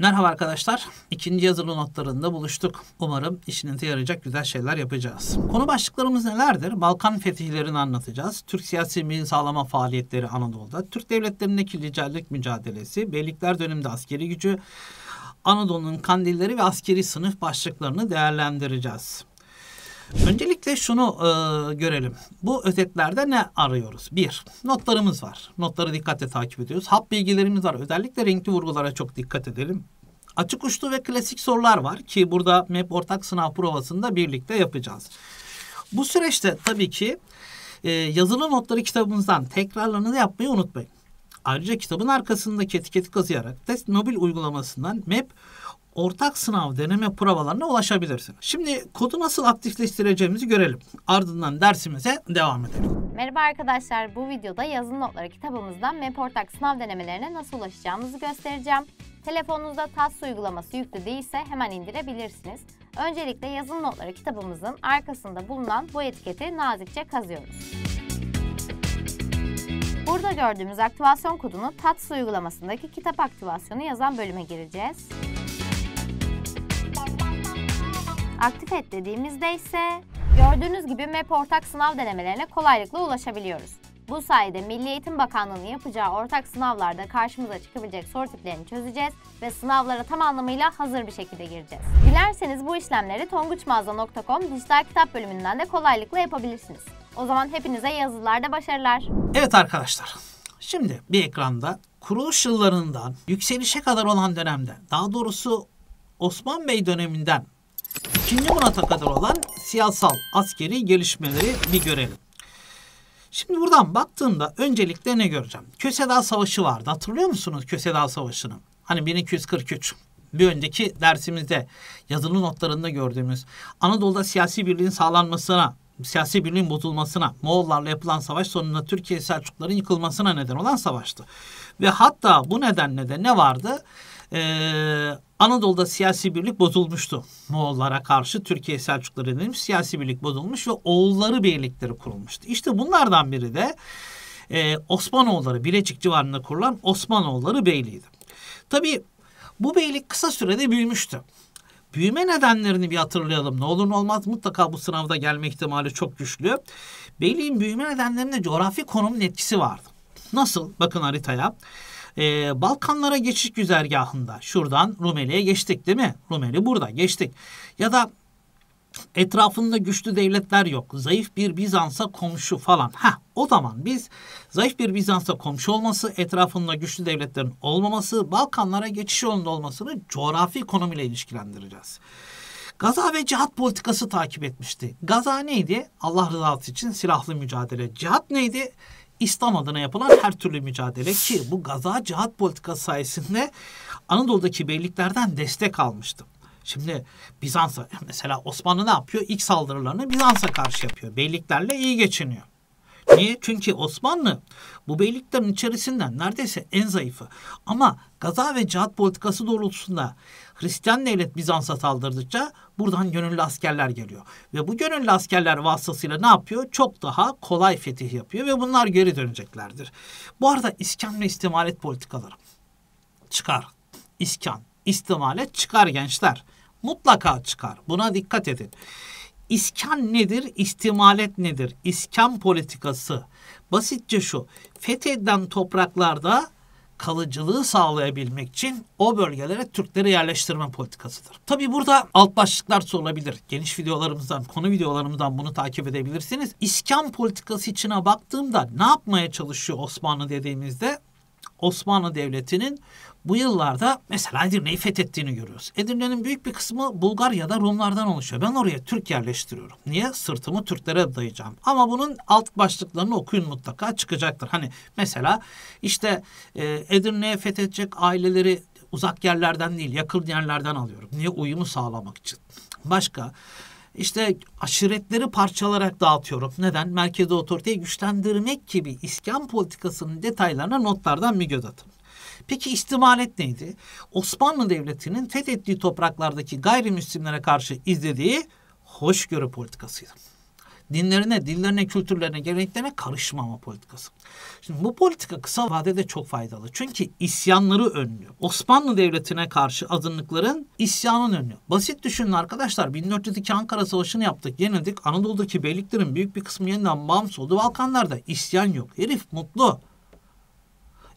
Merhaba arkadaşlar. İkinci yazılı notlarında buluştuk. Umarım işinize yarayacak güzel şeyler yapacağız. Konu başlıklarımız nelerdir? Balkan fetihlerini anlatacağız. Türk siyasi milli sağlama faaliyetleri Anadolu'da. Türk devletlerindeki liderlik mücadelesi. Beylikler döneminde askeri gücü. Anadolu'nun kandilleri ve askeri sınıf başlıklarını değerlendireceğiz. Öncelikle şunu e, görelim. Bu özetlerde ne arıyoruz? Bir, notlarımız var. Notları dikkatle takip ediyoruz. Hap bilgilerimiz var. Özellikle renkli vurgulara çok dikkat edelim. Açık uçlu ve klasik sorular var ki burada MEP ortak sınav provasında birlikte yapacağız. Bu süreçte tabii ki e, yazılı notları kitabımızdan tekrarlarını yapmayı unutmayın. Ayrıca kitabın arkasındaki etiketi kazıyarak Test Mobil uygulamasından MEP ortak sınav deneme provalarına ulaşabilirsin. Şimdi kodu nasıl aktifleştireceğimizi görelim. Ardından dersimize devam edelim. Merhaba arkadaşlar, bu videoda Yazın notları kitabımızdan MEP sınav denemelerine nasıl ulaşacağımızı göstereceğim. Telefonunuzda TAS uygulaması yüklü değilse hemen indirebilirsiniz. Öncelikle Yazın notları kitabımızın arkasında bulunan bu etiketi nazikçe kazıyoruz. Burada gördüğümüz aktivasyon kodunu TATS uygulamasındaki kitap aktivasyonu yazan bölüme gireceğiz. Aktif et dediğimizde ise gördüğünüz gibi MEP ortak sınav denemelerine kolaylıkla ulaşabiliyoruz. Bu sayede Milli Eğitim Bakanlığı'nın yapacağı ortak sınavlarda karşımıza çıkabilecek soru tiplerini çözeceğiz ve sınavlara tam anlamıyla hazır bir şekilde gireceğiz. Dilerseniz bu işlemleri tonguçmazda.com dijital kitap bölümünden de kolaylıkla yapabilirsiniz. O zaman hepinize yazılarda başarılar. Evet arkadaşlar, şimdi bir ekranda kuruluş yıllarından yükselişe kadar olan dönemde, daha doğrusu Osman Bey döneminden İkinci Murat'a kadar olan siyasal askeri gelişmeleri bir görelim. Şimdi buradan baktığımda öncelikle ne göreceğim? Kösedağ Savaşı vardı. Hatırlıyor musunuz Kösedağ Savaşı'nı? Hani 1243 bir önceki dersimizde yazılı notlarında gördüğümüz Anadolu'da siyasi birliğin sağlanmasına, siyasi birliğin bozulmasına, Moğollarla yapılan savaş sonunda Türkiye Selçukluların yıkılmasına neden olan savaştı. Ve hatta bu nedenle de ne vardı? e, Anadolu'da siyasi birlik bozulmuştu. Moğollara karşı Türkiye Selçukları demiş siyasi birlik bozulmuş ve Oğulları birlikleri kurulmuştu. İşte bunlardan biri de e, Osmanoğulları Bilecik civarında kurulan Osmanoğulları Beyliği'ydi. Tabii bu beylik kısa sürede büyümüştü. Büyüme nedenlerini bir hatırlayalım. Ne olur ne olmaz mutlaka bu sınavda gelme ihtimali çok güçlü. Beyliğin büyüme nedenlerinde coğrafi konumun etkisi vardı. Nasıl? Bakın haritaya. Ee, Balkanlara geçiş güzergahında şuradan Rumeli'ye geçtik değil mi? Rumeli burada geçtik. Ya da etrafında güçlü devletler yok. Zayıf bir Bizans'a komşu falan. Ha o zaman biz zayıf bir Bizans'a komşu olması, etrafında güçlü devletlerin olmaması, Balkanlara geçiş yolunda olmasını coğrafi konumuyla ilişkilendireceğiz. Gaza ve cihat politikası takip etmişti. Gaza neydi? Allah rızası için silahlı mücadele. Cihat neydi? İslam adına yapılan her türlü mücadele ki bu gaza cihat politikası sayesinde Anadolu'daki beyliklerden destek almıştı. Şimdi Bizans'a mesela Osmanlı ne yapıyor? İlk saldırılarını Bizans'a karşı yapıyor. Beyliklerle iyi geçiniyor. Niye? Çünkü Osmanlı bu beyliklerin içerisinden neredeyse en zayıfı. Ama gaza ve cihat politikası doğrultusunda Hristiyan devlet Bizans'a saldırdıkça buradan gönüllü askerler geliyor. Ve bu gönüllü askerler vasıtasıyla ne yapıyor? Çok daha kolay fetih yapıyor ve bunlar geri döneceklerdir. Bu arada iskan ve istimalet politikaları. Çıkar, İskan, istimalet çıkar gençler. Mutlaka çıkar. Buna dikkat edin. İskan nedir? İstimalet nedir? İskan politikası. Basitçe şu. Fethedilen topraklarda kalıcılığı sağlayabilmek için o bölgelere Türkleri yerleştirme politikasıdır. Tabi burada alt başlıklar sorulabilir. Geniş videolarımızdan, konu videolarımızdan bunu takip edebilirsiniz. İskan politikası içine baktığımda ne yapmaya çalışıyor Osmanlı dediğimizde Osmanlı Devleti'nin bu yıllarda mesela Edirne'yi fethettiğini görüyoruz. Edirne'nin büyük bir kısmı Bulgar ya da Rumlardan oluşuyor. Ben oraya Türk yerleştiriyorum. Niye? Sırtımı Türklere dayayacağım. Ama bunun alt başlıklarını okuyun mutlaka çıkacaktır. Hani mesela işte e, Edirne'ye fethedecek aileleri uzak yerlerden değil yakın yerlerden alıyorum. Niye? Uyumu sağlamak için. Başka işte aşiretleri parçalarak dağıtıyorum. Neden? Merkezi otoriteyi güçlendirmek gibi iskan politikasının detaylarına notlardan bir göz atın. Peki ihtimalet neydi? Osmanlı Devleti'nin fethettiği topraklardaki gayrimüslimlere karşı izlediği hoşgörü politikasıydı dinlerine, dillerine, kültürlerine, geleneklerine karışmama politikası. Şimdi bu politika kısa vadede çok faydalı. Çünkü isyanları önlüyor. Osmanlı Devleti'ne karşı azınlıkların isyanını önlüyor. Basit düşünün arkadaşlar. 1402 Ankara Savaşı'nı yaptık, yenildik. Anadolu'daki beyliklerin büyük bir kısmı yeniden bağımsız oldu. Balkanlarda isyan yok. Herif mutlu.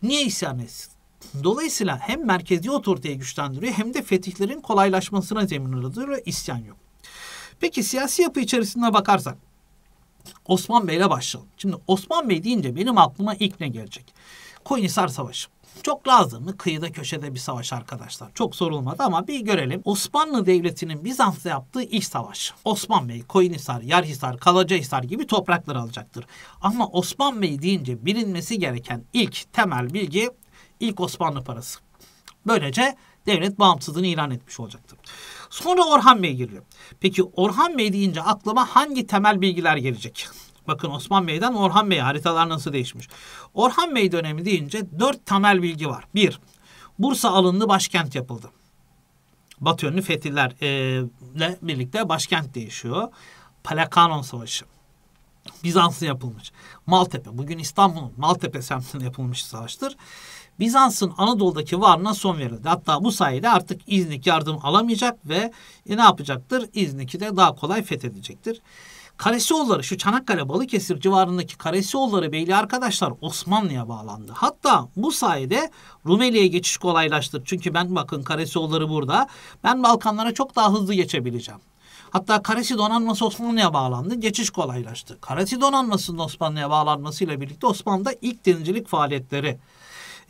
Niye isyan etsin? Dolayısıyla hem merkezi otoriteyi güçlendiriyor hem de fetihlerin kolaylaşmasına zemin ve isyan yok. Peki siyasi yapı içerisinde bakarsak Osman Bey'le başlayalım. Şimdi Osman Bey deyince benim aklıma ilk ne gelecek? Koyunhisar Savaşı. Çok lazım mı kıyıda köşede bir savaş arkadaşlar. Çok sorulmadı ama bir görelim. Osmanlı Devleti'nin Bizans'ta yaptığı ilk savaş. Osman Bey Koyunhisar, Yarhisar, Kalacahisar gibi topraklar alacaktır. Ama Osman Bey deyince bilinmesi gereken ilk temel bilgi ilk Osmanlı parası. Böylece devlet bağımsızlığını ilan etmiş olacaktır. Sonra Orhan Bey geliyor. Peki Orhan Bey deyince aklıma hangi temel bilgiler gelecek? Bakın Osman Bey'den Orhan Bey haritalar nasıl değişmiş. Orhan Bey dönemi deyince dört temel bilgi var. Bir, Bursa alındı başkent yapıldı. Batı yönlü fetihlerle birlikte başkent değişiyor. Palakanon Savaşı. Bizans'ta yapılmış. Maltepe, bugün İstanbul'un Maltepe semtinde yapılmış savaştır. Bizans'ın Anadolu'daki varlığına son verildi. Hatta bu sayede artık İznik yardım alamayacak ve e, ne yapacaktır? İznik'i de daha kolay fethedecektir. Karesioğulları şu Çanakkale Balıkesir civarındaki Karesioğulları beyli arkadaşlar Osmanlı'ya bağlandı. Hatta bu sayede Rumeli'ye geçiş kolaylaştı. Çünkü ben bakın Karesioğulları burada. Ben Balkanlara çok daha hızlı geçebileceğim. Hatta Karesi donanması Osmanlı'ya bağlandı. Geçiş kolaylaştı. Karesi donanmasının Osmanlı'ya bağlanmasıyla birlikte Osmanlı'da ilk denizcilik faaliyetleri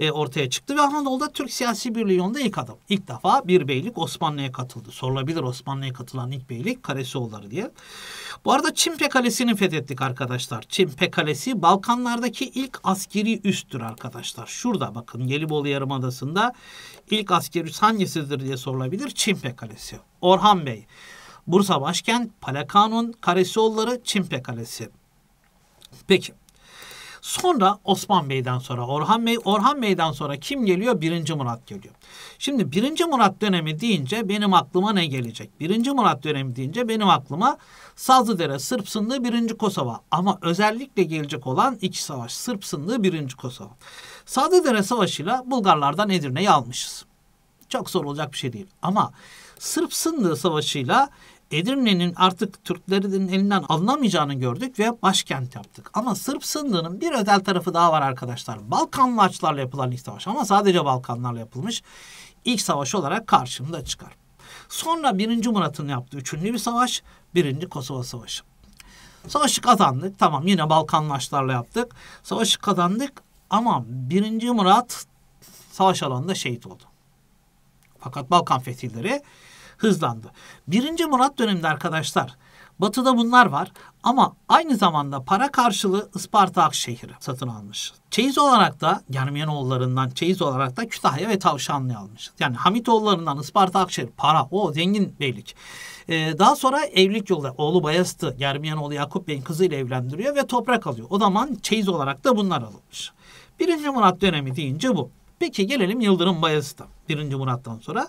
e, ortaya çıktı ve Anadolu'da Türk siyasi birliği yolunda ilk adım. İlk defa bir beylik Osmanlı'ya katıldı. Sorulabilir Osmanlı'ya katılan ilk beylik Karesioğulları diye. Bu arada Çimpe Kalesi'ni fethettik arkadaşlar. Çimpe Kalesi Balkanlardaki ilk askeri üsttür arkadaşlar. Şurada bakın Gelibolu Yarımadası'nda ilk askeri üs hangisidir diye sorulabilir. Çimpe Kalesi. Orhan Bey. Bursa Başkent, Palakanun, Karesioğulları, Çimpe Kalesi. Peki Sonra Osman Bey'den sonra Orhan Bey, Orhan Bey'den sonra kim geliyor? Birinci Murat geliyor. Şimdi Birinci Murat dönemi deyince benim aklıma ne gelecek? Birinci Murat dönemi deyince benim aklıma Sazlıdere Sırp Sındığı Birinci Kosova ama özellikle gelecek olan iki savaş Sırp Sındığı Birinci Kosova. Sazlıdere Savaşı'yla Bulgarlardan Edirne'yi almışız. Çok zor olacak bir şey değil ama Sırp Sındığı Savaşı'yla Edirne'nin artık Türklerin elinden alınamayacağını gördük ve başkent yaptık. Ama Sırp sındığının bir özel tarafı daha var arkadaşlar. Balkanlı açlarla yapılan ilk savaş ama sadece Balkanlarla yapılmış ilk savaş olarak karşımda çıkar. Sonra 1. Murat'ın yaptığı üçüncü bir savaş, 1. Kosova Savaşı. Savaşı kazandık. Tamam yine Balkanlaşlarla yaptık. Savaşı kazandık ama 1. Murat savaş alanında şehit oldu. Fakat Balkan fetihleri hızlandı. Birinci Murat döneminde arkadaşlar Batı'da bunlar var ama aynı zamanda para karşılığı Isparta Akşehir'i satın almış. Çeyiz olarak da Germiyanoğullarından çeyiz olarak da Kütahya ve Tavşanlı'yı almış. Yani Hamitoğullarından Isparta Akşehir para o zengin beylik. Ee, daha sonra evlilik yolda oğlu Bayastı Germiyanoğlu Yakup Bey'in kızıyla evlendiriyor ve toprak alıyor. O zaman çeyiz olarak da bunlar alınmış. Birinci Murat dönemi deyince bu. Peki gelelim Yıldırım Bayezid'e. Birinci Murat'tan sonra.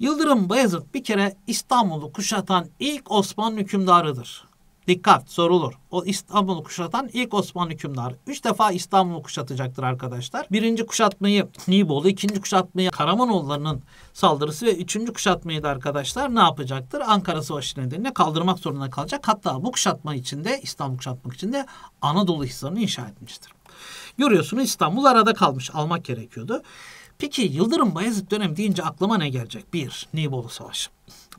Yıldırım Bayezid bir kere İstanbul'u kuşatan ilk Osmanlı hükümdarıdır. Dikkat sorulur. O İstanbul'u kuşatan ilk Osmanlı hükümdarı. Üç defa İstanbul'u kuşatacaktır arkadaşlar. Birinci kuşatmayı Niğbolu, ikinci kuşatmayı Karamanoğulları'nın saldırısı ve üçüncü kuşatmayı da arkadaşlar ne yapacaktır? Ankara Savaşı nedeniyle kaldırmak zorunda kalacak. Hatta bu kuşatma içinde, İstanbul kuşatmak içinde Anadolu Hisarı'nı inşa etmiştir. Görüyorsunuz İstanbul arada kalmış. Almak gerekiyordu. Peki Yıldırım Bayezid dönemi deyince aklıma ne gelecek? Bir, Nibolu Savaşı.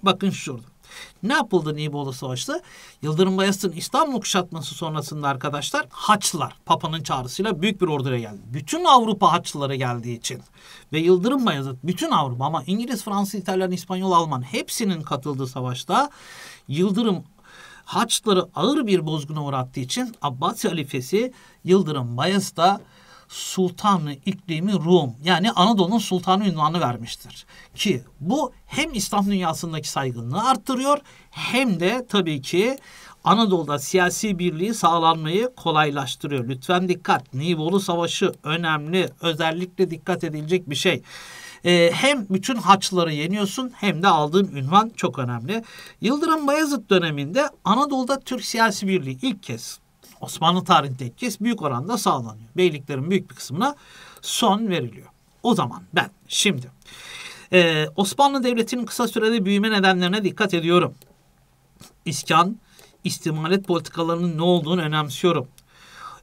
Bakın şurada. Ne yapıldı Nibolu Savaşı'da? Yıldırım Bayezid'in İstanbul kuşatması sonrasında arkadaşlar Haçlılar Papa'nın çağrısıyla büyük bir orduya geldi. Bütün Avrupa Haçlılara geldiği için ve Yıldırım Bayezid bütün Avrupa ama İngiliz, Fransız, İtalyan, İspanyol, Alman hepsinin katıldığı savaşta Yıldırım Haçlıları ağır bir bozguna uğrattığı için Abbasi halifesi Yıldırım Bayezid'e Sultanı iklimi Rum yani Anadolu'nun sultanı ünvanı vermiştir. Ki bu hem İslam dünyasındaki saygınlığı arttırıyor hem de tabii ki Anadolu'da siyasi birliği sağlanmayı kolaylaştırıyor. Lütfen dikkat. Nibolu Savaşı önemli, özellikle dikkat edilecek bir şey. E, hem bütün haçları yeniyorsun hem de aldığın ünvan çok önemli. Yıldırım Bayezid döneminde Anadolu'da Türk siyasi birliği ilk kez Osmanlı tarihinde ilk kez büyük oranda sağlanıyor. Beyliklerin büyük bir kısmına son veriliyor. O zaman ben şimdi e, Osmanlı Devleti'nin kısa sürede büyüme nedenlerine dikkat ediyorum. İskan, istimalet politikalarının ne olduğunu önemsiyorum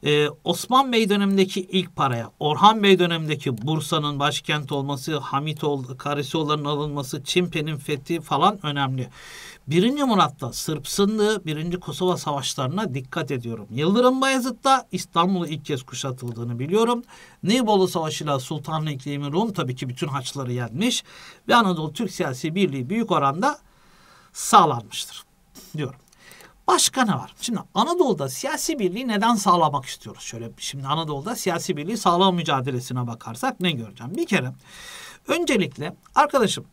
e, Osman Bey dönemindeki ilk paraya, Orhan Bey dönemindeki Bursa'nın başkent olması, Hamitoğlu, Karisoğulların alınması, Çimpe'nin fethi falan önemli. Birinci Murat'ta Sırp Sındığı, Birinci Kosova Savaşlarına dikkat ediyorum. Yıldırım Bayezid'de İstanbul'u ilk kez kuşatıldığını biliyorum. Neyboğlu Savaşı'yla Sultanlı İklimi Rum tabii ki bütün haçları yenmiş ve Anadolu Türk Siyasi Birliği büyük oranda sağlanmıştır diyorum. Başka ne var? Şimdi Anadolu'da siyasi birliği neden sağlamak istiyoruz? Şöyle şimdi Anadolu'da siyasi birliği sağlam mücadelesine bakarsak ne göreceğim? Bir kere öncelikle arkadaşım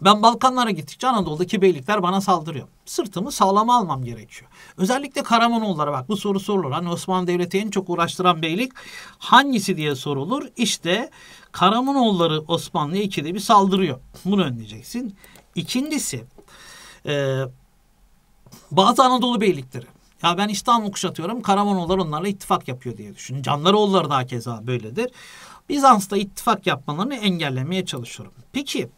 ben Balkanlara gittikçe Anadolu'daki beylikler bana saldırıyor. Sırtımı sağlama almam gerekiyor. Özellikle Karamanoğullara bak bu soru sorulur. Hani Osmanlı Devleti en çok uğraştıran beylik hangisi diye sorulur. İşte Karamanoğulları Osmanlı'ya ikide bir saldırıyor. Bunu önleyeceksin. İkincisi e, bazı Anadolu beylikleri. Ya ben İstanbul kuşatıyorum. Karamanoğullar onlarla ittifak yapıyor diye düşünün. Canlaroğulları daha keza böyledir. Bizans'ta ittifak yapmalarını engellemeye çalışıyorum. Peki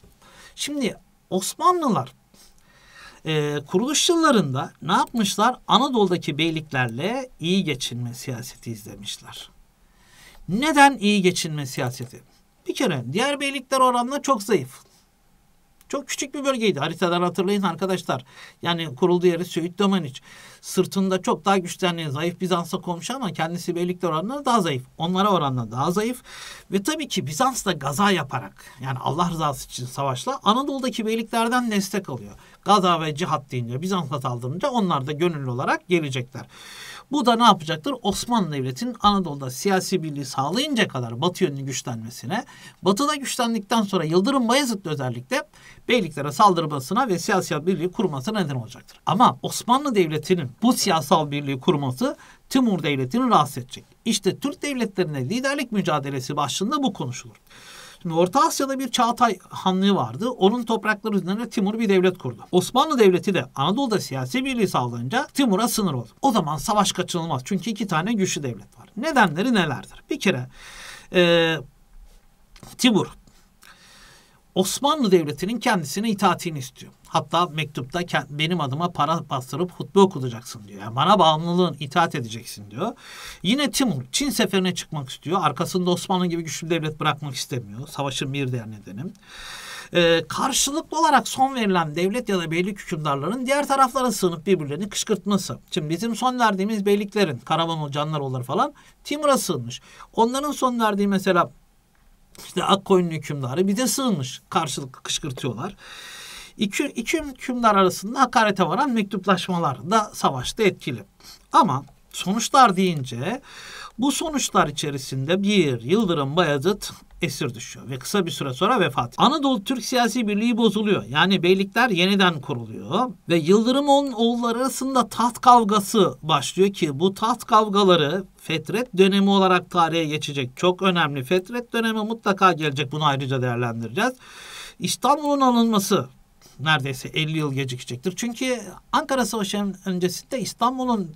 şimdi Osmanlılar e, kuruluş yıllarında ne yapmışlar? Anadolu'daki beyliklerle iyi geçinme siyaseti izlemişler. Neden iyi geçinme siyaseti? Bir kere diğer beylikler oranla çok zayıf. Çok küçük bir bölgeydi. Haritadan hatırlayın arkadaşlar. Yani kurulduğu yeri Söğüt Domaniç. Sırtında çok daha güçlendi. Zayıf Bizans'a komşu ama kendisi beylikte oranla daha zayıf. Onlara oranla daha zayıf. Ve tabii ki Bizans da gaza yaparak yani Allah rızası için savaşla Anadolu'daki beyliklerden destek alıyor. Gaza ve cihat deyince Bizans'a saldırınca onlar da gönüllü olarak gelecekler. Bu da ne yapacaktır? Osmanlı Devleti'nin Anadolu'da siyasi birliği sağlayınca kadar Batı yönünün güçlenmesine, Batı'da güçlendikten sonra Yıldırım Bayezid'le özellikle beyliklere saldırmasına ve siyasi birliği kurmasına neden olacaktır. Ama Osmanlı Devleti'nin bu siyasal birliği kurması Timur Devleti'ni rahatsız edecek. İşte Türk devletlerine liderlik mücadelesi başlığında bu konuşulur. Şimdi Orta Asya'da bir Çağatay Hanlığı vardı. Onun toprakları üzerine Timur bir devlet kurdu. Osmanlı Devleti de Anadolu'da siyasi birliği sağlanınca Timur'a sınır oldu. O zaman savaş kaçınılmaz. Çünkü iki tane güçlü devlet var. Nedenleri nelerdir? Bir kere e, Timur Osmanlı Devleti'nin kendisine itaatini istiyor. Hatta mektupta benim adıma para bastırıp hutbe okutacaksın diyor. Yani bana bağımlılığın itaat edeceksin diyor. Yine Timur Çin seferine çıkmak istiyor. Arkasında Osmanlı gibi güçlü devlet bırakmak istemiyor. Savaşın bir diğer nedenim. Ee, karşılıklı olarak son verilen devlet ya da beylik hükümdarların diğer taraflara sığınıp birbirlerini kışkırtması. Şimdi bizim son verdiğimiz beyliklerin, Karamanlı, Canlaroğulları falan Timur'a sığınmış. Onların son verdiği mesela işte Akkoyunlu hükümdarı bize sığınmış. Karşılıklı kışkırtıyorlar. İki, iki hükümdar arasında hakarete varan mektuplaşmalar da savaşta etkili. Ama sonuçlar deyince bu sonuçlar içerisinde bir Yıldırım Bayezid esir düşüyor ve kısa bir süre sonra vefat. Anadolu Türk siyasi birliği bozuluyor. Yani beylikler yeniden kuruluyor ve Yıldırım onun oğulları arasında taht kavgası başlıyor ki bu taht kavgaları Fetret dönemi olarak tarihe geçecek. Çok önemli. Fetret dönemi mutlaka gelecek. Bunu ayrıca değerlendireceğiz. İstanbul'un alınması neredeyse 50 yıl gecikecektir. Çünkü Ankara Savaşı öncesinde İstanbul'un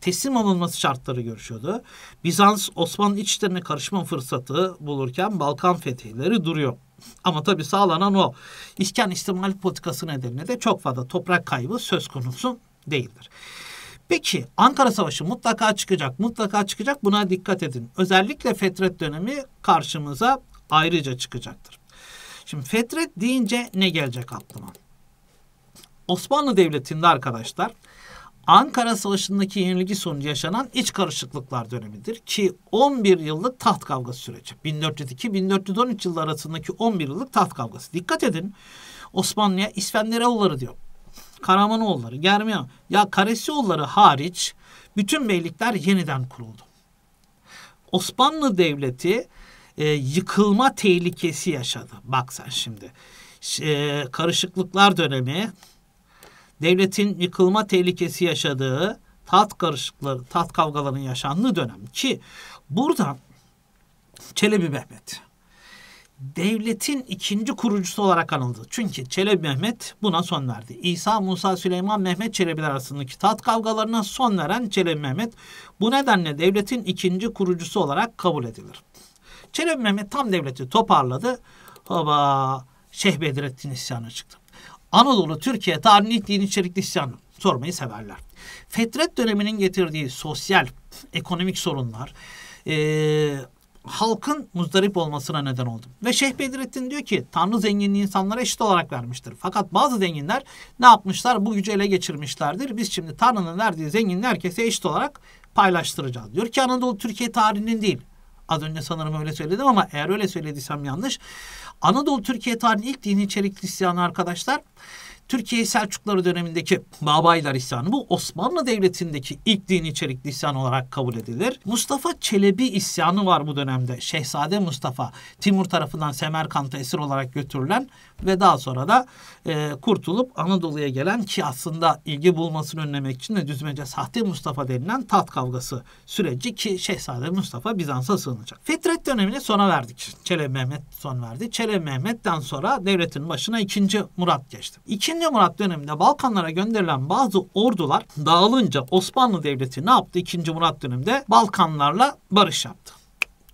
teslim alınması şartları görüşüyordu. Bizans Osmanlı içlerine karışma fırsatı bulurken Balkan fetihleri duruyor. Ama tabii sağlanan o. İskan istimal politikası nedeniyle de çok fazla toprak kaybı söz konusu değildir. Peki Ankara Savaşı mutlaka çıkacak, mutlaka çıkacak buna dikkat edin. Özellikle Fetret dönemi karşımıza ayrıca çıkacaktır. Şimdi Fetret deyince ne gelecek aklıma? Osmanlı Devleti'nde arkadaşlar Ankara Savaşı'ndaki yenilgi sonucu yaşanan iç karışıklıklar dönemidir ki 11 yıllık taht kavgası süreci. 1402-1413 yıllar arasındaki 11 yıllık taht kavgası. Dikkat edin Osmanlı'ya İsfenderoğulları diyor. Karamanoğulları, Germiyan ya Karesioğulları hariç bütün beylikler yeniden kuruldu. Osmanlı Devleti e, yıkılma tehlikesi yaşadı. Bak sen şimdi. E, karışıklıklar dönemi, devletin yıkılma tehlikesi yaşadığı tat karışıkları, tat kavgalarının yaşandığı dönem ki burada Çelebi Mehmet devletin ikinci kurucusu olarak anıldı. Çünkü Çelebi Mehmet buna son verdi. İsa, Musa, Süleyman, Mehmet Çelebiler arasındaki tat kavgalarına son veren Çelebi Mehmet bu nedenle devletin ikinci kurucusu olarak kabul edilir. Çelebi Mehmet tam devleti toparladı. Baba Şeyh Bedrettin isyanı çıktı. Anadolu Türkiye tarihinin ilk dini içerikli isyanı sormayı severler. Fetret döneminin getirdiği sosyal, ekonomik sorunlar e, halkın muzdarip olmasına neden oldu. Ve Şeyh Bedrettin diyor ki Tanrı zenginliği insanlara eşit olarak vermiştir. Fakat bazı zenginler ne yapmışlar? Bu gücü ele geçirmişlerdir. Biz şimdi Tanrı'nın verdiği zenginliği herkese eşit olarak paylaştıracağız. Diyor ki Anadolu Türkiye tarihinin değil Az önce sanırım öyle söyledim ama eğer öyle söylediysem yanlış. Anadolu Türkiye tarihinin ilk dini içerikli isyanı arkadaşlar. Türkiye Selçukları dönemindeki Babaylar isyanı bu Osmanlı Devleti'ndeki ilk din içerikli isyan olarak kabul edilir. Mustafa Çelebi isyanı var bu dönemde. Şehzade Mustafa Timur tarafından Semerkant'a esir olarak götürülen ve daha sonra da e, kurtulup Anadolu'ya gelen ki aslında ilgi bulmasını önlemek için de düzmece sahte Mustafa denilen tat kavgası süreci ki Şehzade Mustafa Bizans'a sığınacak. Fetret dönemini sona verdik. Çelebi Mehmet son verdi. Çelebi Mehmet'ten sonra devletin başına 2. Murat geçti. 2. Murat döneminde Balkanlara gönderilen bazı ordular dağılınca Osmanlı Devleti ne yaptı? 2. Murat döneminde Balkanlarla barış yaptı.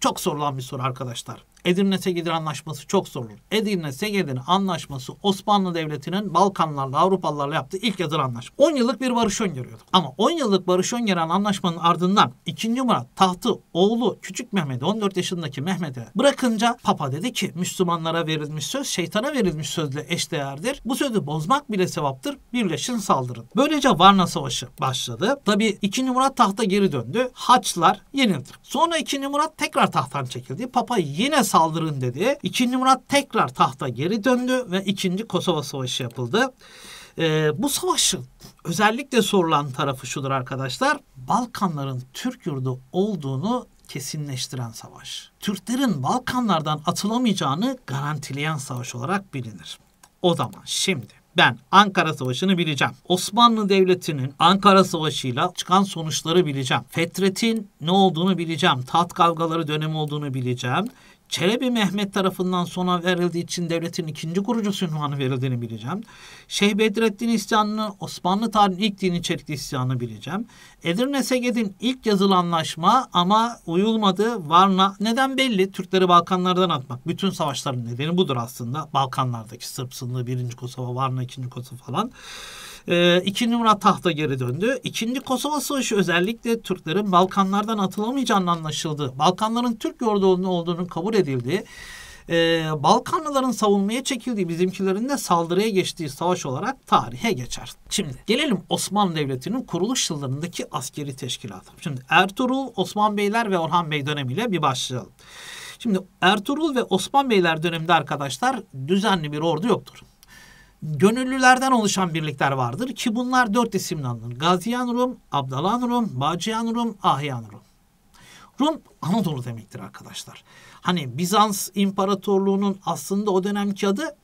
Çok sorulan bir soru arkadaşlar edirne Segedir Anlaşması çok sorulur. edirne Segedir Anlaşması Osmanlı Devleti'nin Balkanlarla, Avrupalılarla yaptığı ilk yazılı anlaşma. 10 yıllık bir barış öngörüyordu. Ama 10 yıllık barış öngören anlaşmanın ardından 2. Murat tahtı oğlu Küçük Mehmet'i 14 yaşındaki Mehmet'e bırakınca Papa dedi ki Müslümanlara verilmiş söz şeytana verilmiş sözle eşdeğerdir. Bu sözü bozmak bile sevaptır. Birleşin saldırın. Böylece Varna Savaşı başladı. Tabi 2. Murat tahta geri döndü. Haçlar yenildi. Sonra 2. Murat tekrar tahttan çekildi. Papa yine saldırdı saldırın dedi. 2. Murat tekrar tahta geri döndü ve 2. Kosova Savaşı yapıldı. E, bu savaşın özellikle sorulan tarafı şudur arkadaşlar. Balkanların Türk yurdu olduğunu kesinleştiren savaş. Türklerin Balkanlardan atılamayacağını garantileyen savaş olarak bilinir. O zaman şimdi ben Ankara Savaşı'nı bileceğim. Osmanlı Devleti'nin Ankara Savaşı'yla çıkan sonuçları bileceğim. Fetret'in ne olduğunu bileceğim. Taht kavgaları dönemi olduğunu bileceğim. Çelebi Mehmet tarafından sona verildiği için devletin ikinci kurucusu ünvanı verildiğini bileceğim. Şeyh Bedrettin isyanını Osmanlı tarihinin ilk din içerikli isyanı bileceğim. Edirne Seged'in ilk yazılı anlaşma ama uyulmadı. Varna neden belli? Türkleri Balkanlardan atmak. Bütün savaşların nedeni budur aslında. Balkanlardaki Sırp sınırı 1. Kosova, Varna 2. Kosova falan. E, ee, 2. Murat tahta geri döndü. İkinci Kosova Savaşı özellikle Türklerin Balkanlardan atılamayacağının anlaşıldı. Balkanların Türk yorduğunu olduğunu kabul edildi e, Balkanlıların savunmaya çekildiği bizimkilerin de saldırıya geçtiği savaş olarak tarihe geçer. Şimdi gelelim Osmanlı Devleti'nin kuruluş yıllarındaki askeri teşkilatı. Şimdi Ertuğrul, Osman Beyler ve Orhan Bey dönemiyle bir başlayalım. Şimdi Ertuğrul ve Osman Beyler döneminde arkadaşlar düzenli bir ordu yoktur gönüllülerden oluşan birlikler vardır ki bunlar dört isimle alınır. Gaziyan Rum, Abdalan Rum, Bacıyan Rum, Ahyan Rum. Rum Anadolu demektir arkadaşlar. Hani Bizans İmparatorluğu'nun aslında o dönemki adı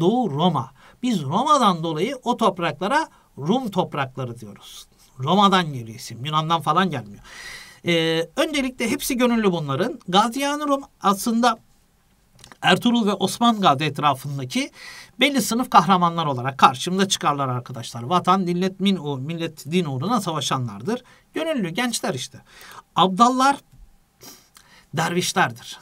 Doğu Roma. Biz Roma'dan dolayı o topraklara Rum toprakları diyoruz. Roma'dan geliyor isim. Yunan'dan falan gelmiyor. Ee, öncelikle hepsi gönüllü bunların. Gaziani Rum aslında Ertuğrul ve Osman Gazi etrafındaki belli sınıf kahramanlar olarak karşımda çıkarlar arkadaşlar. Vatan, millet, min, millet din uğruna savaşanlardır. Gönüllü gençler işte. Abdallar dervişlerdir.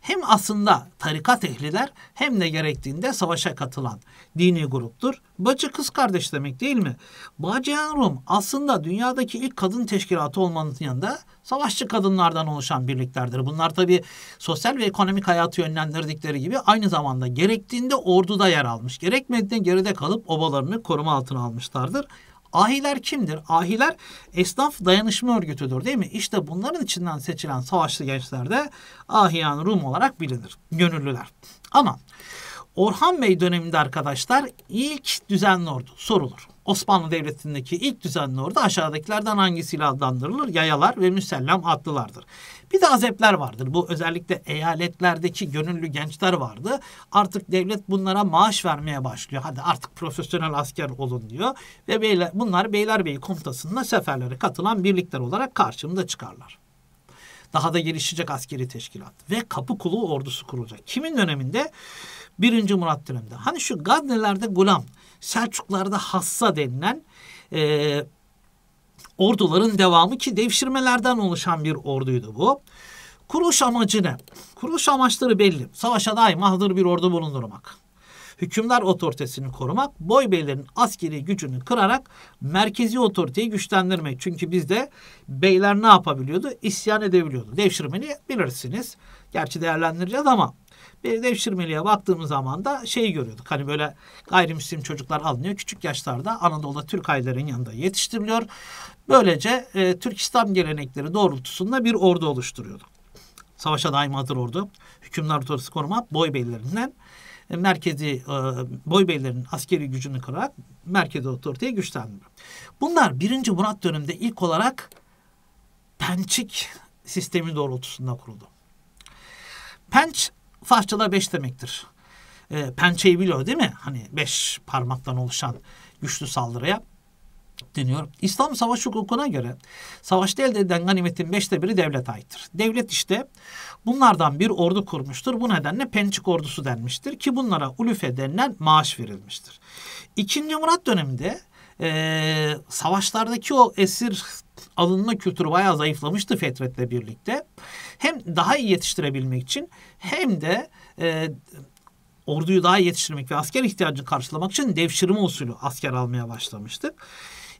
Hem aslında tarikat ehliler hem de gerektiğinde savaşa katılan dini gruptur. Bacı kız kardeş demek değil mi? Bacıyan Rum aslında dünyadaki ilk kadın teşkilatı olmanın yanında savaşçı kadınlardan oluşan birliklerdir. Bunlar tabi sosyal ve ekonomik hayatı yönlendirdikleri gibi aynı zamanda gerektiğinde orduda yer almış. Gerekmediğinde geride kalıp obalarını koruma altına almışlardır. Ahiler kimdir? Ahiler esnaf dayanışma örgütüdür değil mi? İşte bunların içinden seçilen savaşçı gençler de Ahiyan Rum olarak bilinir. Gönüllüler. Ama Orhan Bey döneminde arkadaşlar ilk düzenli ordu sorulur. Osmanlı Devleti'ndeki ilk düzenli ordu aşağıdakilerden hangisiyle adlandırılır? Yayalar ve müsellem atlılardır. Bir de azepler vardır. Bu özellikle eyaletlerdeki gönüllü gençler vardı. Artık devlet bunlara maaş vermeye başlıyor. Hadi artık profesyonel asker olun diyor. Ve beyler, bunlar Beylerbeyi komutasında seferlere katılan birlikler olarak karşımda çıkarlar. Daha da gelişecek askeri teşkilat ve kapı kulu ordusu kurulacak. Kimin döneminde? Birinci Murat döneminde. Hani şu Gadnelerde Gulam, Selçuklarda Hassa denilen e, orduların devamı ki devşirmelerden oluşan bir orduydu bu. Kuruş amacı ne? Kuruluş amaçları belli. Savaşa daima hazır bir ordu bulundurmak. Hükümdar otoritesini korumak, boy beylerin askeri gücünü kırarak merkezi otoriteyi güçlendirmek. Çünkü bizde beyler ne yapabiliyordu? İsyan edebiliyordu. Devşirmeli bilirsiniz. Gerçi değerlendireceğiz ama bir devşirmeliğe baktığımız zaman da şeyi görüyorduk. Hani böyle gayrimüslim çocuklar alınıyor. Küçük yaşlarda Anadolu'da Türk ailelerinin yanında yetiştiriliyor. Böylece e, Türk İslam gelenekleri doğrultusunda bir ordu oluşturuyordu. Savaşa daim hazır ordu. Hükümdar otorisi koruma boybeylerinden e, merkezi e, boybeylerin askeri gücünü kırarak merkezi otoriteyi güçlendiriyor. Bunlar 1. Murat döneminde ilk olarak pençik sistemi doğrultusunda kuruldu. Penç Farsçada beş demektir. E, pençeyi biliyor değil mi? Hani beş parmaktan oluşan güçlü saldırıya deniyor. İslam savaş hukukuna göre savaşta elde edilen ganimetin beşte biri devlete aittir. Devlet işte bunlardan bir ordu kurmuştur. Bu nedenle Pençik ordusu denmiştir ki bunlara ulüfe denilen maaş verilmiştir. İkinci Murat döneminde e, savaşlardaki o esir alınma kültürü bayağı zayıflamıştı Fetret'le birlikte. Hem daha iyi yetiştirebilmek için hem de e, orduyu daha yetiştirmek ve asker ihtiyacını karşılamak için devşirme usulü asker almaya başlamıştı.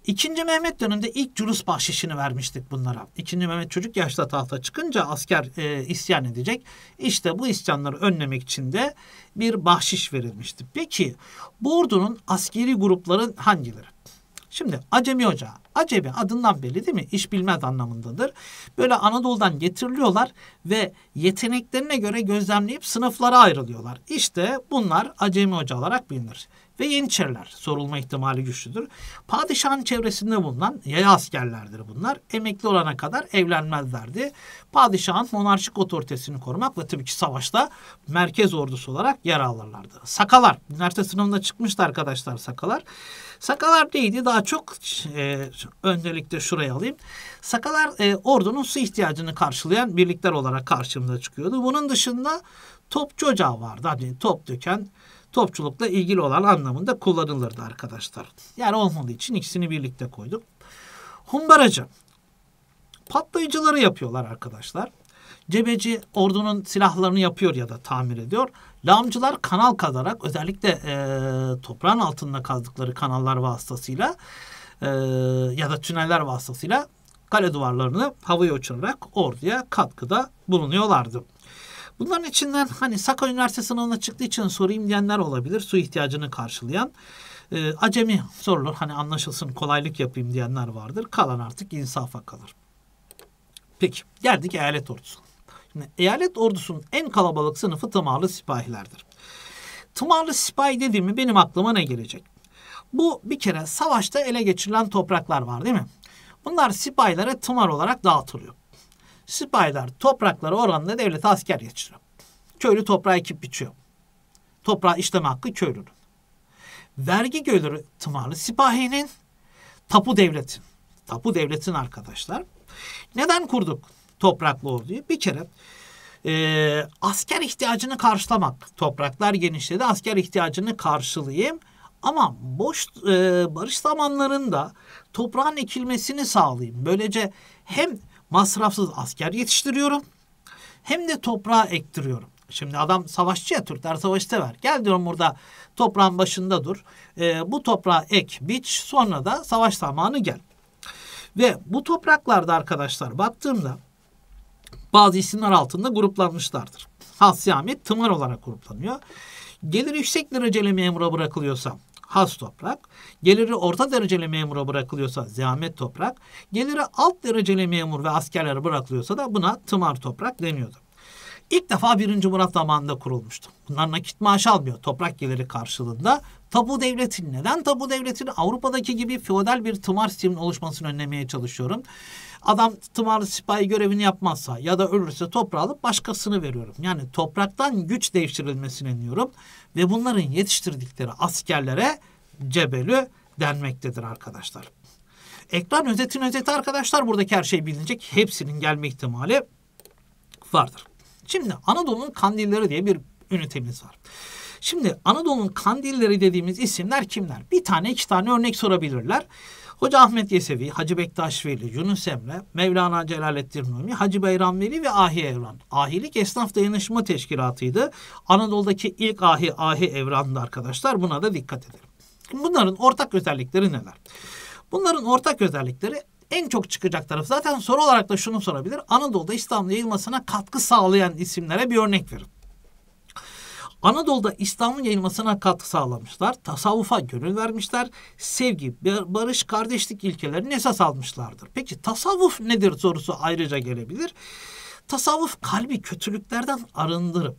İkinci Mehmet döneminde ilk cülüs bahşişini vermiştik bunlara. İkinci Mehmet çocuk yaşta tahta çıkınca asker e, isyan edecek. İşte bu isyanları önlemek için de bir bahşiş verilmişti. Peki bu ordunun askeri grupların hangileri? Şimdi Acemi Ocağı. Acemi adından belli değil mi? İş bilmez anlamındadır. Böyle Anadolu'dan getiriliyorlar ve yeteneklerine göre gözlemleyip sınıflara ayrılıyorlar. İşte bunlar Acemi Hoca olarak bilinir ve Yeniçeriler sorulma ihtimali güçlüdür. Padişahın çevresinde bulunan yaya askerlerdir bunlar. Emekli olana kadar evlenmezlerdi. Padişahın monarşik otoritesini korumak ve tabii ki savaşta merkez ordusu olarak yer alırlardı. Sakalar, üniversite sınavında çıkmıştı arkadaşlar Sakalar. Sakalar değildi Daha çok e, öncelikle şuraya alayım. Sakalar e, ordunun su ihtiyacını karşılayan birlikler olarak karşımıza çıkıyordu. Bunun dışında topçu ocağı vardı. Hani top döken topçulukla ilgili olan anlamında kullanılırdı arkadaşlar. Yani olmadığı için ikisini birlikte koyduk. Humbaracı. Patlayıcıları yapıyorlar arkadaşlar. Cebeci ordunun silahlarını yapıyor ya da tamir ediyor. Lağımcılar kanal kazarak özellikle e, toprağın altında kazdıkları kanallar vasıtasıyla e, ya da tüneller vasıtasıyla kale duvarlarını havaya uçurarak orduya katkıda bulunuyorlardı. Bunların içinden hani Saka Üniversitesi sınavına çıktığı için sorayım diyenler olabilir. Su ihtiyacını karşılayan. E, acemi sorulur hani anlaşılsın kolaylık yapayım diyenler vardır. Kalan artık insafa kalır. Peki geldik eyalet ordusu. Şimdi eyalet ordusunun en kalabalık sınıfı tımarlı sipahilerdir. Tımarlı sipahi dediğimi benim aklıma ne gelecek? Bu bir kere savaşta ele geçirilen topraklar var değil mi? Bunlar sipahilere tımar olarak dağıtılıyor. Sipahiler toprakları oranla devlete asker yetiştiriyor. Köylü toprağı ekip biçiyor. Toprağa işleme hakkı köylünün. Vergi geliri tımarlı sipahinin, tapu devletin. Tapu devletin arkadaşlar. Neden kurduk topraklı orduyu? Bir kere e, asker ihtiyacını karşılamak. Topraklar genişledi. Asker ihtiyacını karşılayayım. Ama boş e, barış zamanlarında toprağın ekilmesini sağlayayım. Böylece hem masrafsız asker yetiştiriyorum. Hem de toprağa ektiriyorum. Şimdi adam savaşçı ya Türkler savaşı sever. Gel diyorum burada toprağın başında dur. E, bu toprağa ek, biç sonra da savaş zamanı gel. Ve bu topraklarda arkadaşlar baktığımda bazı isimler altında gruplanmışlardır. Hasyami tımar olarak gruplanıyor. Gelir yüksek dereceli memura bırakılıyorsa has toprak, geliri orta dereceli memura bırakılıyorsa zahmet toprak, geliri alt dereceli memur ve askerlere bırakılıyorsa da buna tımar toprak deniyordu. İlk defa 1. Murat zamanında kurulmuştu. Bunlar nakit maaş almıyor toprak geliri karşılığında. Tapu devletin neden tapu devletini Avrupa'daki gibi feodal bir tımar sisteminin oluşmasını önlemeye çalışıyorum. Adam tımarlı sipahi görevini yapmazsa ya da ölürse toprağı alıp başkasını veriyorum. Yani topraktan güç devşirilmesine diyorum ve bunların yetiştirdikleri askerlere cebelü denmektedir arkadaşlar. Ekran özetin özeti arkadaşlar buradaki her şey bilinecek. Hepsinin gelme ihtimali vardır. Şimdi Anadolu'nun kandilleri diye bir ünitemiz var. Şimdi Anadolu'nun kandilleri dediğimiz isimler kimler? Bir tane iki tane örnek sorabilirler. Hoca Ahmet Yesevi, Hacı Bektaş Veli, Yunus Emre, Mevlana Celaleddin Rumi, Hacı Bayram Veli ve Ahi Evran. Ahilik Esnaf Dayanışma Teşkilatı'ydı. Anadolu'daki ilk Ahi, Ahi Evran'dı arkadaşlar. Buna da dikkat edelim. Bunların ortak özellikleri neler? Bunların ortak özellikleri en çok çıkacak taraf. Zaten soru olarak da şunu sorabilir. Anadolu'da İslam'ın yayılmasına katkı sağlayan isimlere bir örnek verin. Anadolu'da İslam'ın yayılmasına katkı sağlamışlar. Tasavvufa gönül vermişler. Sevgi, barış, kardeşlik ilkelerini esas almışlardır. Peki tasavvuf nedir sorusu ayrıca gelebilir. Tasavvuf kalbi kötülüklerden arındırıp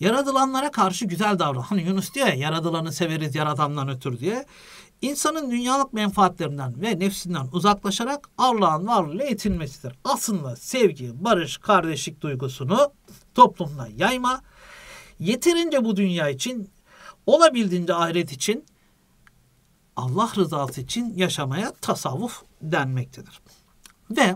yaradılanlara karşı güzel davran. Hani Yunus diyor ya yaradılanı severiz yaradandan ötür diye. İnsanın dünyalık menfaatlerinden ve nefsinden uzaklaşarak Allah'ın varlığıyla yetinmesidir. Aslında sevgi, barış, kardeşlik duygusunu toplumda yayma, Yeterince bu dünya için, olabildiğince ahiret için, Allah rızası için yaşamaya tasavvuf denmektedir. Ve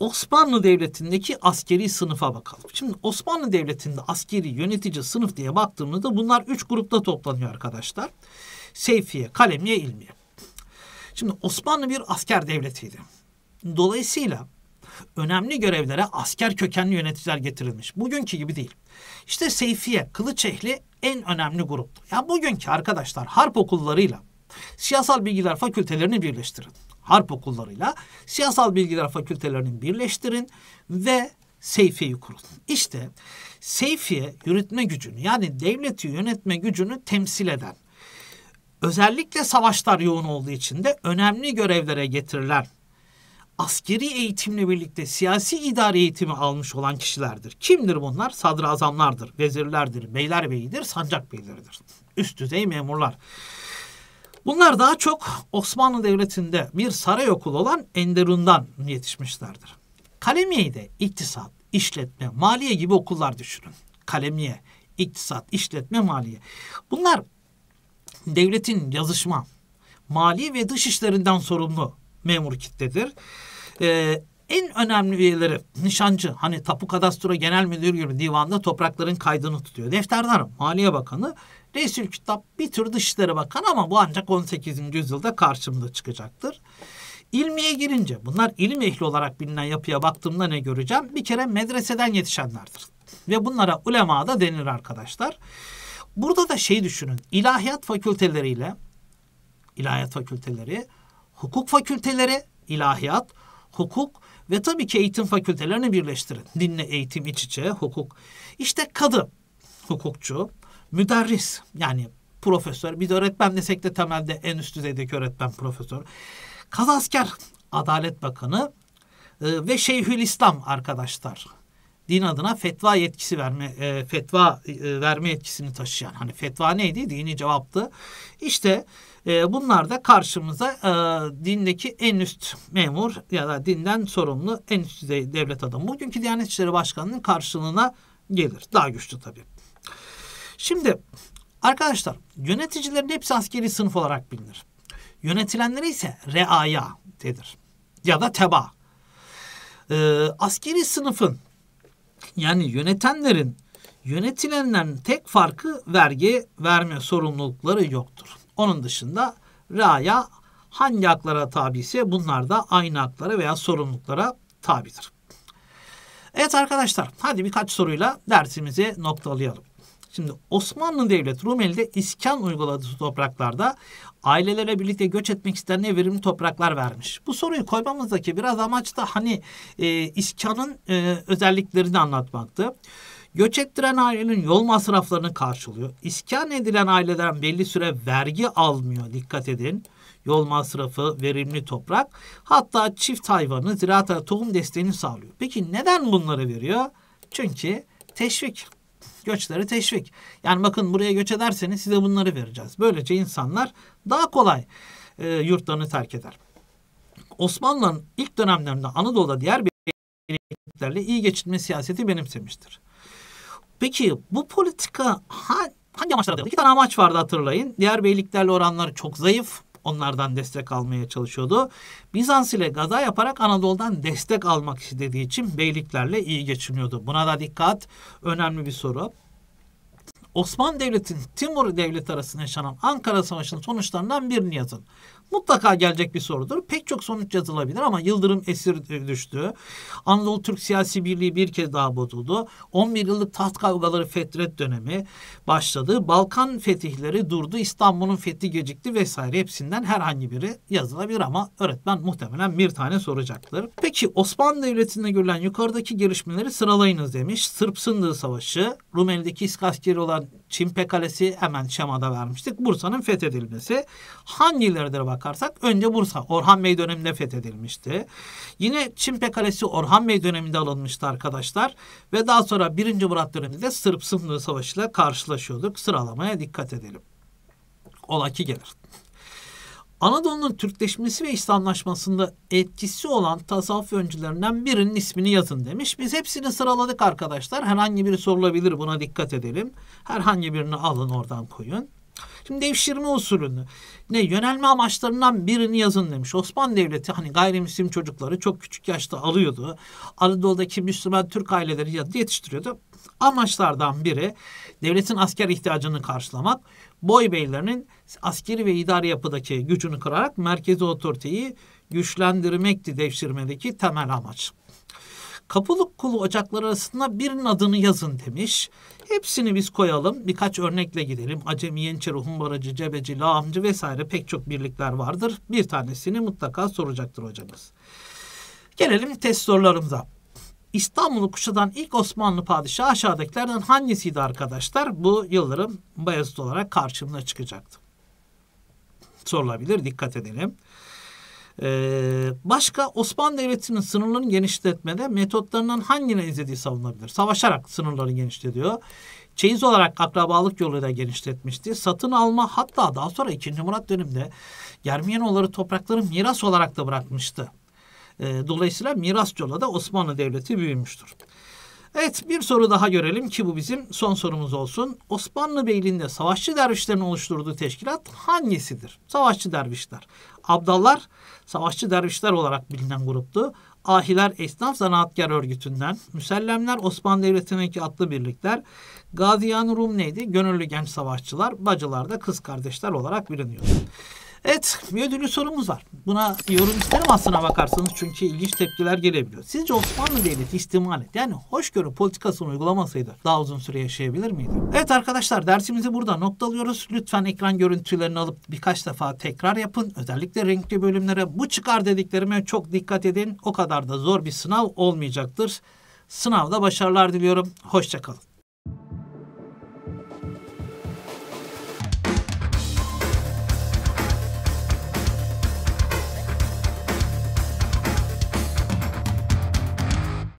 Osmanlı Devleti'ndeki askeri sınıfa bakalım. Şimdi Osmanlı Devleti'nde askeri yönetici sınıf diye baktığımızda bunlar üç grupta toplanıyor arkadaşlar. Seyfiye, Kalemiye, İlmiye. Şimdi Osmanlı bir asker devletiydi. Dolayısıyla önemli görevlere asker kökenli yöneticiler getirilmiş. Bugünkü gibi değil. İşte Seyfiye, Kılıçehli en önemli grup. Ya yani bugünkü arkadaşlar harp okullarıyla siyasal bilgiler fakültelerini birleştirin. Harp okullarıyla siyasal bilgiler fakültelerini birleştirin ve Seyfiye'yi kurun. İşte Seyfiye yürütme gücünü yani devleti yönetme gücünü temsil eden özellikle savaşlar yoğun olduğu için de önemli görevlere getirilen askeri eğitimle birlikte siyasi idare eğitimi almış olan kişilerdir. Kimdir bunlar? Sadrazamlardır, vezirlerdir, beylerbeyidir, sancakbeyleridir. Üst düzey memurlar. Bunlar daha çok Osmanlı Devleti'nde bir saray okulu olan Enderun'dan yetişmişlerdir. Kalemiye'de iktisat, işletme, maliye gibi okullar düşünün. Kalemiye, iktisat, işletme, maliye. Bunlar devletin yazışma, mali ve dış işlerinden sorumlu memur kitledir. Ee, en önemli üyeleri nişancı hani Tapu Kadastro Genel Müdürü gibi divanda toprakların kaydını tutuyor. Defterdarı Maliye Bakanı, Resul Kitap bir tür Dışişleri Bakanı ama bu ancak 18. yüzyılda karşımıza çıkacaktır. İlmiye girince bunlar ilim ehli olarak bilinen yapıya baktığımda ne göreceğim? Bir kere medreseden yetişenlerdir. Ve bunlara ulema da denir arkadaşlar. Burada da şey düşünün. ilahiyat fakülteleriyle ilahiyat fakülteleri, hukuk fakülteleri, ilahiyat, hukuk ve tabii ki eğitim fakültelerini birleştirin. Dinle eğitim iç içe hukuk. İşte kadın hukukçu, müderris yani profesör. Biz öğretmen desek de temelde en üst düzeydeki öğretmen profesör. Kazasker Adalet Bakanı e, ve şeyhülislam arkadaşlar. Din adına fetva yetkisi verme e, fetva e, verme yetkisini taşıyan. Hani fetva neydi? Dini cevaptı. İşte e, e, bunlar da karşımıza e, dindeki en üst memur ya da dinden sorumlu en üst düzey devlet adamı. Bugünkü Diyanet İşleri Başkanı'nın karşılığına gelir. Daha güçlü tabii. Şimdi arkadaşlar yöneticilerin hepsi askeri sınıf olarak bilinir. Yönetilenleri ise reaya dedir Ya da teba. E, askeri sınıfın yani yönetenlerin yönetilenlerin tek farkı vergi verme sorumlulukları yoktur. Onun dışında raya hangi haklara tabi ise bunlar da aynı haklara veya sorumluluklara tabidir. Evet arkadaşlar hadi birkaç soruyla dersimizi noktalayalım. Şimdi Osmanlı Devleti Rumeli'de iskan uyguladığı topraklarda ailelere birlikte göç etmek isteyenlere verimli topraklar vermiş. Bu soruyu koymamızdaki biraz amaç da hani e, iskanın e, özelliklerini anlatmaktı. Göç ettiren ailenin yol masraflarını karşılıyor. İskan edilen aileden belli süre vergi almıyor dikkat edin. Yol masrafı, verimli toprak hatta çift hayvanı ziraata tohum desteğini sağlıyor. Peki neden bunları veriyor? Çünkü teşvik. Göçleri teşvik. Yani bakın buraya göç ederseniz size bunları vereceğiz. Böylece insanlar daha kolay e, yurtlarını terk eder. Osmanlı'nın ilk dönemlerinde Anadolu'da diğer bir iyi geçinme siyaseti benimsemiştir. Peki bu politika hangi amaçlarda? İki tane amaç vardı hatırlayın. Diğer beyliklerle oranları çok zayıf. Onlardan destek almaya çalışıyordu. Bizans ile gaza yaparak Anadolu'dan destek almak istediği için beyliklerle iyi geçiniyordu. Buna da dikkat. Önemli bir soru. Osmanlı Devleti'nin Timur Devleti arasında yaşanan Ankara Savaşı'nın sonuçlarından birini yazın mutlaka gelecek bir sorudur. Pek çok sonuç yazılabilir ama Yıldırım esir düştü. Anadolu Türk siyasi birliği bir kez daha bozuldu. 11 yıllık taht kavgaları fetret dönemi başladı. Balkan fetihleri durdu. İstanbul'un fethi gecikti vesaire. Hepsinden herhangi biri yazılabilir ama öğretmen muhtemelen bir tane soracaktır. Peki Osmanlı Devleti'nde görülen yukarıdaki gelişmeleri sıralayınız demiş. Sırp Sındığı Savaşı, Rumeli'deki İskaskeri olan Çimpe Kalesi hemen şemada vermiştik. Bursa'nın fethedilmesi. Hangileridir bak bakarsak önce Bursa Orhan Bey döneminde fethedilmişti. Yine Çimpe Kalesi Orhan Bey döneminde alınmıştı arkadaşlar. Ve daha sonra 1. Murat döneminde Sırp Sımlı Savaşı ile karşılaşıyorduk. Sıralamaya dikkat edelim. Ola ki gelir. Anadolu'nun Türkleşmesi ve İslamlaşmasında etkisi olan tasavvuf öncülerinden birinin ismini yazın demiş. Biz hepsini sıraladık arkadaşlar. Herhangi biri sorulabilir buna dikkat edelim. Herhangi birini alın oradan koyun. Şimdi devşirme usulünü ne yönelme amaçlarından birini yazın demiş. Osmanlı Devleti hani gayrimüslim çocukları çok küçük yaşta alıyordu. Anadolu'daki Müslüman Türk aileleri yetiştiriyordu. Amaçlardan biri devletin asker ihtiyacını karşılamak, boy beylerinin askeri ve idari yapıdaki gücünü kırarak merkezi otoriteyi güçlendirmekti devşirmedeki temel amaç. Kapılık kulu ocaklar arasında birinin adını yazın demiş. Hepsini biz koyalım. Birkaç örnekle gidelim. Acemi, Yeniçeri, Humbaracı, Cebeci, Lağımcı vesaire pek çok birlikler vardır. Bir tanesini mutlaka soracaktır hocamız. Gelelim test sorularımıza. İstanbul'u kuşatan ilk Osmanlı padişahı aşağıdakilerden hangisiydi arkadaşlar? Bu Yıldırım Bayezid olarak karşımıza çıkacaktı. Sorulabilir dikkat edelim. Ee, başka Osmanlı Devleti'nin sınırlarını genişletmede metotlarından hangilerini izlediği savunulabilir? Savaşarak sınırlarını genişletiyor. Çeyiz olarak akrabalık yoluyla genişletmişti. Satın alma hatta daha sonra 2. Murat döneminde Germiyanoğulları toprakları miras olarak da bırakmıştı. Ee, dolayısıyla miras yoluyla da Osmanlı Devleti büyümüştür. Evet bir soru daha görelim ki bu bizim son sorumuz olsun. Osmanlı Beyliği'nde savaşçı dervişlerin oluşturduğu teşkilat hangisidir? Savaşçı dervişler. Abdallar savaşçı dervişler olarak bilinen gruptu. Ahiler Esnaf Zanaatkar Örgütü'nden, Müsellemler Osmanlı Devleti'ndeki atlı birlikler, Gaziyan Rum neydi? Gönüllü genç savaşçılar, bacılar da kız kardeşler olarak biliniyor. Evet, ödüllü sorumuz var. Buna yorum isterim aslına bakarsanız çünkü ilginç tepkiler gelebiliyor. Sizce Osmanlı Devleti istimalet yani hoşgörü politikasını uygulamasaydı daha uzun süre yaşayabilir miydi? Evet arkadaşlar dersimizi burada noktalıyoruz. Lütfen ekran görüntülerini alıp birkaç defa tekrar yapın. Özellikle renkli bölümlere bu çıkar dediklerime çok dikkat edin. O kadar da zor bir sınav olmayacaktır. Sınavda başarılar diliyorum. Hoşçakalın.